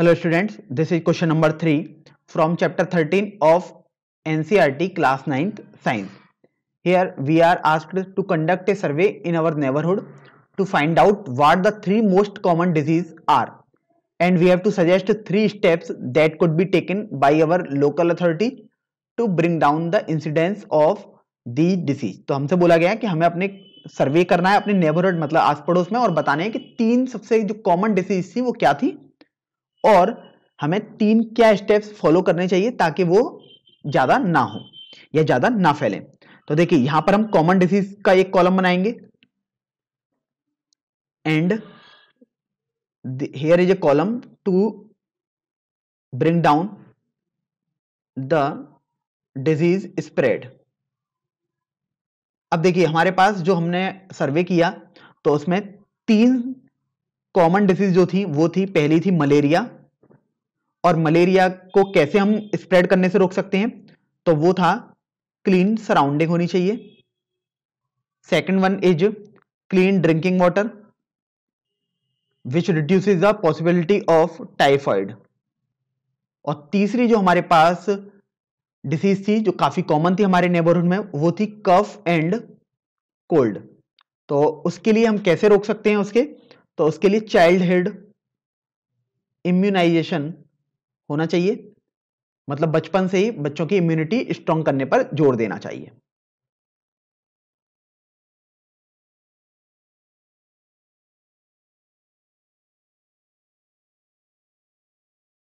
hello students this is question number three from chapter thirteen of NCERT class ninth science here we are ask to conduct a survey in our neighbourhood to find out what the three most common disease are and we have to suggest three steps that could be taken by our local authority to bring down the incidence of the disease तो हमसे बोला गया कि हमें अपने सर्वे करना है अपने नेबरहुड मतलब आस पड़ोस में और बताने हैं कि तीन सबसे जो कॉमन डिजीज थी वो क्या थी और हमें तीन क्या स्टेप्स फॉलो करने चाहिए ताकि वो ज़्यादा ना हो या ज़्यादा ना फैले तो देखिए यहां पर हम कॉमन डिजीज का एक कॉलम बनाएंगे and here is a column to bring down the disease spread अब देखिए हमारे पास जो हमने सर्वे किया तो उसमें तीन कॉमन डिसीज जो थी वो थी पहली थी मलेरिया और मलेरिया को कैसे हम स्प्रेड करने से रोक सकते हैं तो वो था क्लीन सराउंडिंग होनी चाहिए second one is clean drinking water which reduces the possibility of typhoid और तीसरी जो हमारे पास डिसीज थी जो काफी कॉमन थी हमारे नेबरहुड में वो थी कफ एंड कोल्ड तो उसके लिए हम कैसे रोक सकते हैं उसके तो उसके लिए हेड इम्यूनाइजेशन होना चाहिए मतलब बचपन से ही बच्चों की इम्यूनिटी स्ट्रांग करने पर जोर देना चाहिए